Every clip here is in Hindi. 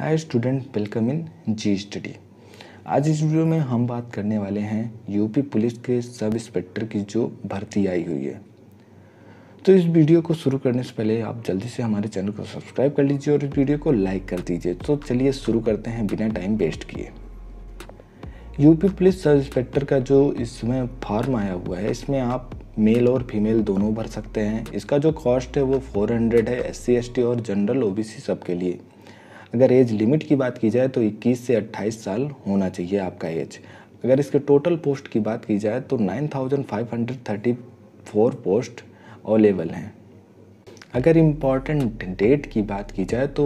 hi student welcome in G study आज इस वीडियो में हम बात करने वाले हैं यूपी पुलिस के सब इंस्पेक्टर की जो भर्ती आई हुई है तो इस वीडियो को शुरू करने से पहले आप जल्दी से हमारे चैनल को सब्सक्राइब कर लीजिए और इस वीडियो को लाइक कर दीजिए तो चलिए शुरू करते हैं बिना टाइम वेस्ट किए यूपी पुलिस सब इंस्पेक्टर का जो इसमें फॉर्म आया हुआ है इसमें आप मेल और फीमेल दोनों भर सकते हैं इसका जो कॉस्ट है वो 400 है एस सी और जनरल ओबीसी सबके लिए अगर एज लिमिट की बात की जाए तो 21 से 28 साल होना चाहिए आपका एज अगर इसके टोटल पोस्ट की बात की जाए तो 9,534 पोस्ट अवेलेबल हैं अगर इम्पॉर्टेंट डेट की बात की जाए तो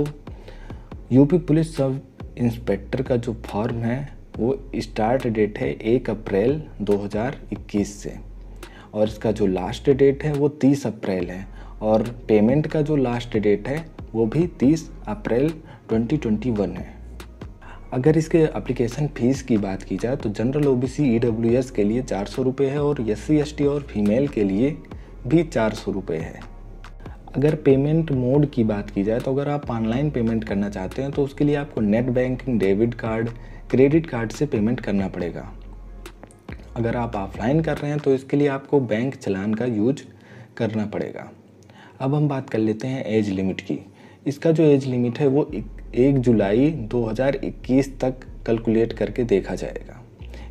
यूपी पुलिस सब इंस्पेक्टर का जो फॉर्म है वो स्टार्ट डेट है एक अप्रैल 2021 से और इसका जो लास्ट डेट है वो 30 अप्रैल है और पेमेंट का जो लास्ट डेट है वो भी 30 अप्रैल 2021 है अगर इसके एप्लीकेशन फ़ीस की बात की जाए तो general O B C E W S के लिए चार सौ रुपये है और एस सी एस टी और फीमेल के लिए भी चार सौ रुपये है अगर पेमेंट मोड की बात की जाए तो अगर आप ऑनलाइन पेमेंट करना चाहते हैं तो उसके लिए आपको net banking debit card credit card से पेमेंट करना पड़ेगा अगर आप ऑफलाइन कर रहे हैं तो इसके लिए आपको बैंक चलान का यूज करना पड़ेगा अब हम बात कर लेते हैं एज लिमिट की इसका जो एज लिमिट है वो एक जुलाई 2021 तक कैलकुलेट करके देखा जाएगा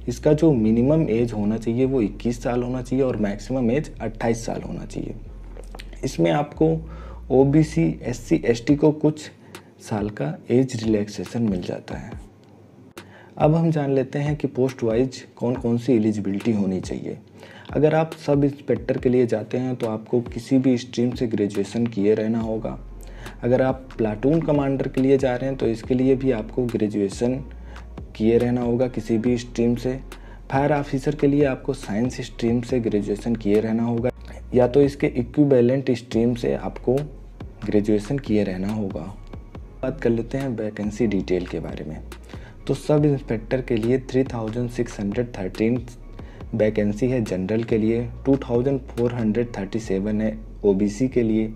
इसका जो मिनिमम एज होना चाहिए वो 21 साल होना चाहिए और मैक्सिमम एज 28 साल होना चाहिए इसमें आपको O B C S C S T को कुछ साल का एज रिलैक्सेशन मिल जाता है अब हम जान लेते हैं कि पोस्ट वाइज कौन कौन सी एलिजिबिलिटी होनी चाहिए अगर आप सब इंस्पेक्टर के लिए जाते हैं तो आपको किसी भी स्ट्रीम से ग्रेजुएशन किए रहना होगा अगर आप प्लाटून कमांडर के लिए जा रहे हैं तो इसके लिए भी आपको ग्रेजुएशन किए रहना होगा किसी भी स्ट्रीम से फायर ऑफिसर के लिए आपको साइंस स्ट्रीम से ग्रेजुएशन किए रहना होगा या तो इसके इक्विवेलेंट स्ट्रीम से आपको ग्रेजुएशन किए रहना होगा बात कर लेते हैं वैकेंसी डिटेल के बारे में तो सब इंस्पेक्टर के लिए 3613 वैकेंसी है जनरल के लिए 2437 है ओबीसी के लिए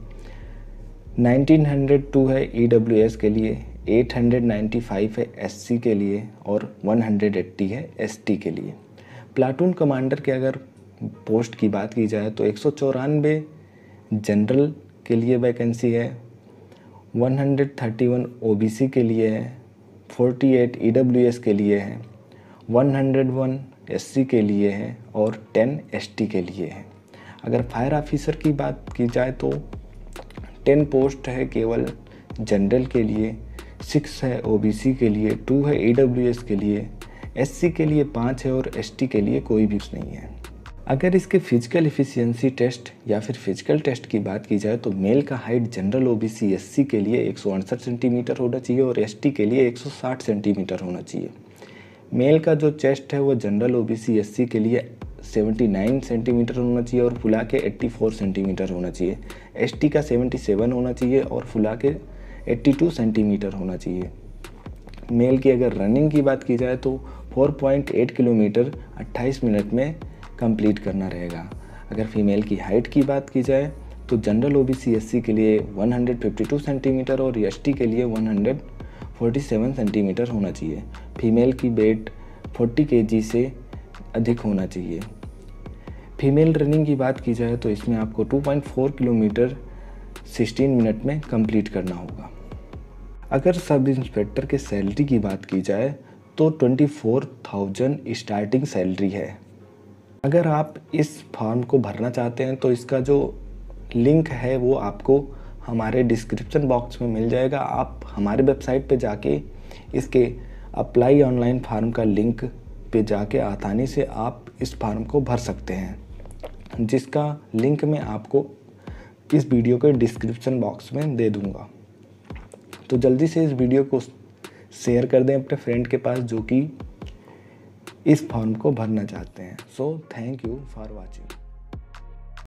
1902 है ईडब्ल्यूएस e के लिए 895 है एससी के लिए और 180 है एसटी के लिए प्लाटून कमांडर के अगर पोस्ट की बात की जाए तो एक जनरल के लिए वैकेंसी है 131 ओबीसी के लिए है 48 ई के लिए है 101 एससी के लिए है और 10 एसटी के लिए है अगर फायर ऑफिसर की बात की जाए तो 10 पोस्ट है केवल जनरल के लिए सिक्स है ओबीसी के लिए टू है ईडब्ल्यूएस के लिए एससी के लिए पाँच है और एसटी के लिए कोई भी नहीं है अगर इसके फिजिकल इफिशियंसी टेस्ट या फिर फिजिकल टेस्ट की बात की जाए तो मेल का हाइट जनरल ओ बी के लिए एक सेंटीमीटर होना चाहिए और एस के लिए 160 सेंटीमीटर होना चाहिए मेल का जो चेस्ट है वो जनरल ओ बी के लिए 79 सेंटीमीटर होना चाहिए और फुला के 84 सेंटीमीटर होना चाहिए एस का 77 होना चाहिए और फुला के 82 सेंटीमीटर होना चाहिए मेल की अगर रनिंग की बात की जाए तो 4.8 किलोमीटर 28 मिनट में कंप्लीट करना रहेगा अगर फीमेल की हाइट की बात की जाए तो जनरल ओ बी के लिए 152 सेंटीमीटर और एस e के लिए 147 सेंटीमीटर होना चाहिए फीमेल की वेट 40 के से अधिक होना चाहिए फीमेल रनिंग की बात की जाए तो इसमें आपको 2.4 किलोमीटर 16 मिनट में कंप्लीट करना होगा अगर सब इंस्पेक्टर के सैलरी की बात की जाए तो 24,000 स्टार्टिंग सैलरी है अगर आप इस फॉर्म को भरना चाहते हैं तो इसका जो लिंक है वो आपको हमारे डिस्क्रिप्शन बॉक्स में मिल जाएगा आप हमारे वेबसाइट पे जाके इसके अप्लाई ऑनलाइन फार्म का लिंक पे जाके आसानी से आप इस फार्म को भर सकते हैं जिसका लिंक मैं आपको इस वीडियो के डिस्क्रिप्शन बॉक्स में दे दूँगा तो जल्दी से इस वीडियो को शेयर कर दें अपने फ्रेंड के पास जो कि इस फॉर्म को भरना चाहते हैं so thank you for watching